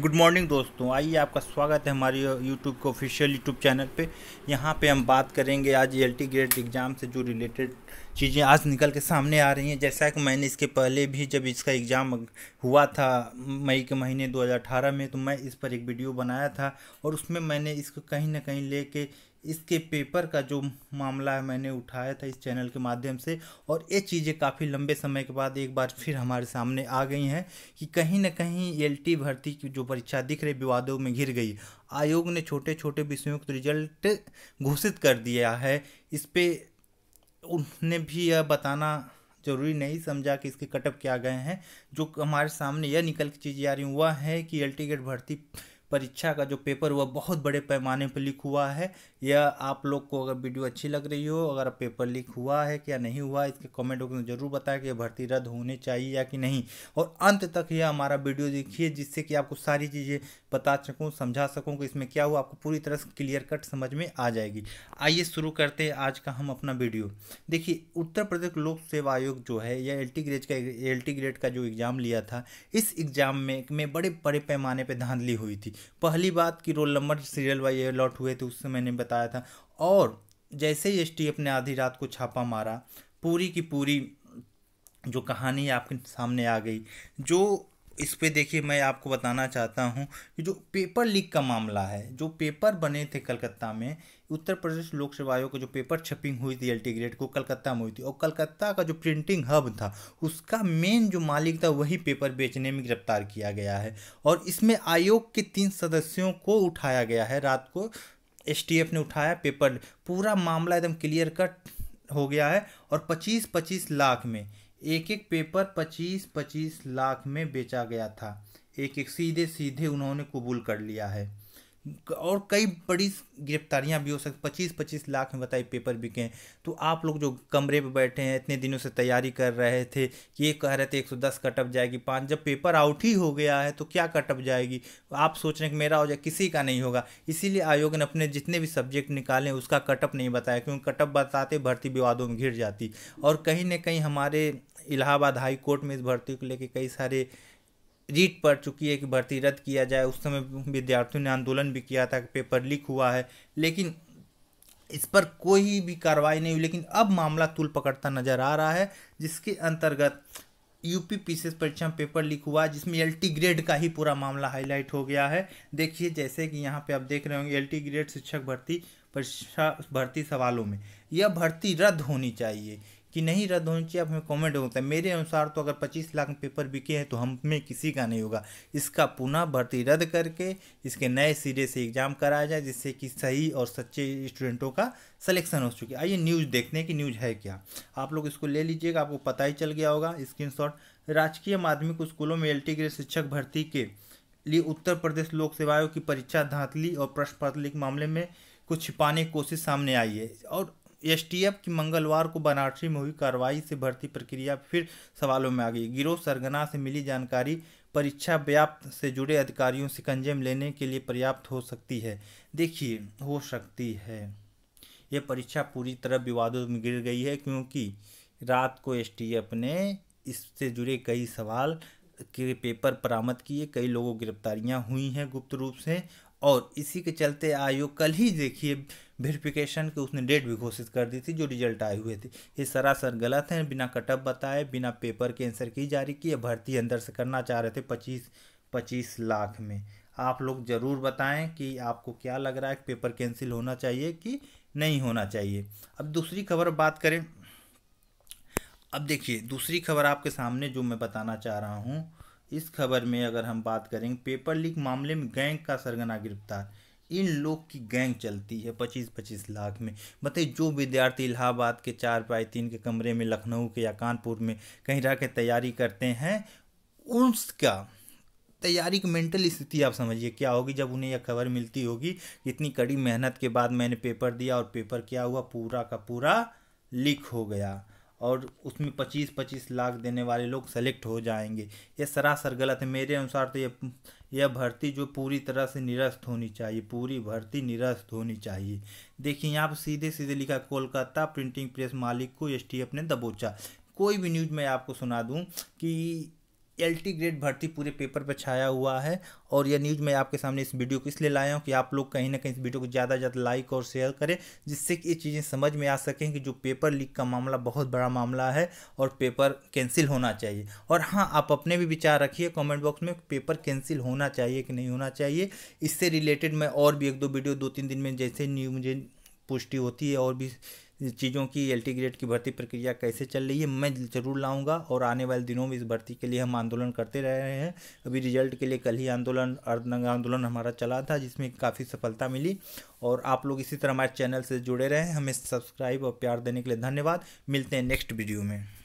good morning दोस्तों आइए आपका स्वागत है हमारे यूट्यूब के ऑफिशियल यूट्यूब चैनल पे यहाँ पे हम बात करेंगे आज एल टी ग्रेड एग्ज़ाम से जो रिलेटेड चीज़ें आज निकल के सामने आ रही हैं जैसा कि मैंने इसके पहले भी जब इसका एग्ज़ाम हुआ था मई के महीने 2018 में तो मैं इस पर एक वीडियो बनाया था और उसमें मैंने इसको कहीं ना कहीं ले इसके पेपर का जो मामला है मैंने उठाया था इस चैनल के माध्यम से और ये चीज़ें काफ़ी लंबे समय के बाद एक बार फिर हमारे सामने आ गई हैं कि कहीं ना कहीं एल भर्ती की जो परीक्षा दिख रही विवादों में घिर गई आयोग ने छोटे छोटे विषयों का रिजल्ट घोषित कर दिया है इस पर उन्होंने भी यह बताना जरूरी नहीं समझा कि इसके कटअप क्या गए हैं जो हमारे सामने यह निकल के चीज़ें आ रही हुआ है कि एल गेट भर्ती परीक्षा का जो पेपर हुआ बहुत बड़े पैमाने पर लीक हुआ है यह आप लोग को अगर वीडियो अच्छी लग रही हो अगर पेपर लीक हुआ है क्या नहीं हुआ इसके कमेंट बॉक्स में ज़रूर बताएं कि भर्ती रद्द होने चाहिए या कि नहीं और अंत तक यह हमारा वीडियो देखिए जिससे कि आपको सारी चीज़ें बता सकूँ समझा सकूँ कि इसमें क्या हुआ आपको पूरी तरह से क्लियर कट समझ में आ जाएगी आइए शुरू करते हैं आज का हम अपना वीडियो देखिए उत्तर प्रदेश लोक सेवा आयोग जो है यह एल ग्रेड का एल ग्रेड का जो एग्ज़ाम लिया था इस एग्ज़ाम में, में बड़े बड़े पैमाने पर धांधली हुई थी पहली बात कि roll number serial wise allot हुए थे उससे मैंने बताया था और जैसे ही टी अपने आधी रात को छापा मारा पूरी की पूरी जो कहानी आपके सामने आ गई जो इस पे देखिए मैं आपको बताना चाहता हूँ कि जो पेपर लीक का मामला है जो पेपर बने थे कलकत्ता में उत्तर प्रदेश लोक सेवा आयोग का जो पेपर छपिंग हुई थी एल्टी ग्रेड को कलकत्ता में हुई थी और कलकत्ता का जो प्रिंटिंग हब था उसका मेन जो मालिक था वही पेपर बेचने में गिरफ्तार किया गया है और इसमें आयोग के तीन सदस्यों को उठाया गया है रात को एस ने उठाया पेपर पूरा मामला एकदम क्लियर कट हो गया है और पच्चीस पच्चीस लाख में एक एक पेपर पच्चीस पच्चीस लाख में बेचा गया था एक एक सीधे सीधे उन्होंने कबूल कर लिया है और कई बड़ी गिरफ्तारियां भी हो सकती पच्चीस पच्चीस लाख में बताई पेपर बिके हैं तो आप लोग जो कमरे पर बैठे हैं इतने दिनों से तैयारी कर रहे थे कि ये कह रहे थे एक सौ दस कटअप जाएगी पाँच जब पेपर आउट ही हो गया है तो क्या कटअप जाएगी आप सोच रहे हैं कि मेरा हो जाए किसी का नहीं होगा इसीलिए आयोग ने अपने जितने भी सब्जेक्ट निकाले उसका कटअप नहीं बताया क्योंकि कटअप बताते भर्ती विवादों में घिर जाती और कहीं ना कहीं हमारे इलाहाबाद हाई कोर्ट में इस भर्ती को लेकर कई सारे रीट पड़ चुकी है कि भर्ती रद्द किया जाए उस समय विद्यार्थियों ने आंदोलन भी किया था कि पेपर लीक हुआ है लेकिन इस पर कोई भी कार्रवाई नहीं हुई लेकिन अब मामला तुल पकड़ता नजर आ रहा है जिसके अंतर्गत यूपी पीसीएस परीक्षा में पेपर लीक हुआ जिसमें एल ग्रेड का ही पूरा मामला हाईलाइट हो गया है देखिए जैसे कि यहाँ पे आप देख रहे होंगे एल ग्रेड शिक्षक भर्ती परीक्षा भर्ती सवालों में यह भर्ती रद्द होनी चाहिए कि नहीं रद्द होनी चाहिए अब हमें कमेंट होता है मेरे अनुसार तो अगर 25 लाख पेपर बिके हैं तो हम में किसी का नहीं होगा इसका पुनः भर्ती रद्द करके इसके नए सिरे से एग्जाम कराया जाए जिससे कि सही और सच्चे स्टूडेंटों का सलेक्शन हो चुकी है आइए न्यूज़ देखते हैं कि न्यूज़ है क्या आप लोग इसको ले लीजिएगा आपको पता ही चल गया होगा शॉट राजकीय माध्यमिक स्कूलों में एल ग्रेड शिक्षक भर्ती के लिए उत्तर प्रदेश लोक सेवा आयोग की परीक्षा धांतली और प्रश्न पत्र मामले में कुछ छिपाने की कोशिश सामने आई है और एस की मंगलवार को बनारसी में हुई कार्रवाई से भर्ती प्रक्रिया फिर सवालों में आ गई गिरोह सरगना से मिली जानकारी परीक्षा व्याप्त से जुड़े अधिकारियों से में लेने के लिए पर्याप्त हो सकती है देखिए हो सकती है ये परीक्षा पूरी तरह विवादों में गिर गई है क्योंकि रात को एस ने इससे जुड़े कई सवाल के पेपर बरामद किए कई लोगों गिरफ्तारियां हुई हैं गुप्त रूप से और इसी के चलते आयोग कल ही देखिए वेरिफिकेशन के उसने डेट भी घोषित कर दी थी जो रिजल्ट आए हुए थे ये सरासर गलत है बिना कटअप बताए बिना पेपर के आंसर की जारी किए भर्ती अंदर से करना चाह रहे थे पच्चीस पच्चीस लाख में आप लोग ज़रूर बताएं कि आपको क्या लग रहा है पेपर कैंसिल होना चाहिए कि नहीं होना चाहिए अब दूसरी खबर बात करें अब देखिए दूसरी खबर आपके सामने जो मैं बताना चाह रहा हूँ इस खबर में अगर हम बात करेंगे पेपर लीक मामले में गैंग का सरगना गिरफ्तार इन लोग की गैंग चलती है पच्चीस पच्चीस लाख में बताइए जो विद्यार्थी इलाहाबाद के चार पाई तीन के कमरे में लखनऊ के या कानपुर में कहीं रह के तैयारी करते हैं उसका तैयारी की मेंटल स्थिति आप समझिए क्या होगी जब उन्हें यह खबर मिलती होगी इतनी कड़ी मेहनत के बाद मैंने पेपर दिया और पेपर क्या हुआ पूरा का पूरा लीक हो गया और उसमें पच्चीस पच्चीस लाख देने वाले लोग सेलेक्ट हो जाएंगे ये सरासर गलत है मेरे अनुसार तो ये यह भर्ती जो पूरी तरह से निरस्त होनी चाहिए पूरी भर्ती निरस्त होनी चाहिए देखिए यहाँ पर सीधे सीधे लिखा कोलकाता प्रिंटिंग प्रेस मालिक को एसटीएफ ने दबोचा कोई भी न्यूज़ मैं आपको सुना दूं कि एल टी ग्रेड भर्ती पूरे पेपर पर छाया हुआ है और यह न्यूज़ मैं आपके सामने इस वीडियो को इसलिए लाया हूँ कि आप लोग कहीं ना कहीं इस वीडियो को ज़्यादा से ज़्यादा लाइक और शेयर करें जिससे कि ये चीज़ें समझ में आ सकें कि जो पेपर लीक का मामला बहुत बड़ा मामला है और पेपर कैंसिल होना चाहिए और हाँ आप अपने भी विचार रखिए कॉमेंट बॉक्स में पेपर कैंसिल होना चाहिए कि नहीं होना चाहिए इससे रिलेटेड मैं और भी एक दो वीडियो दो तीन दिन में जैसे न्यूज मुझे पुष्टि होती है और भी चीज़ों की एल ग्रेड की भर्ती प्रक्रिया कैसे चल रही है मैं ज़रूर लाऊंगा और आने वाले दिनों में इस भर्ती के लिए हम आंदोलन करते रह रहे हैं अभी रिजल्ट के लिए कल ही आंदोलन अर्धनंग आंदोलन हमारा चला था जिसमें काफ़ी सफलता मिली और आप लोग इसी तरह हमारे चैनल से जुड़े रहें हमें सब्सक्राइब और प्यार देने के लिए धन्यवाद मिलते हैं नेक्स्ट वीडियो में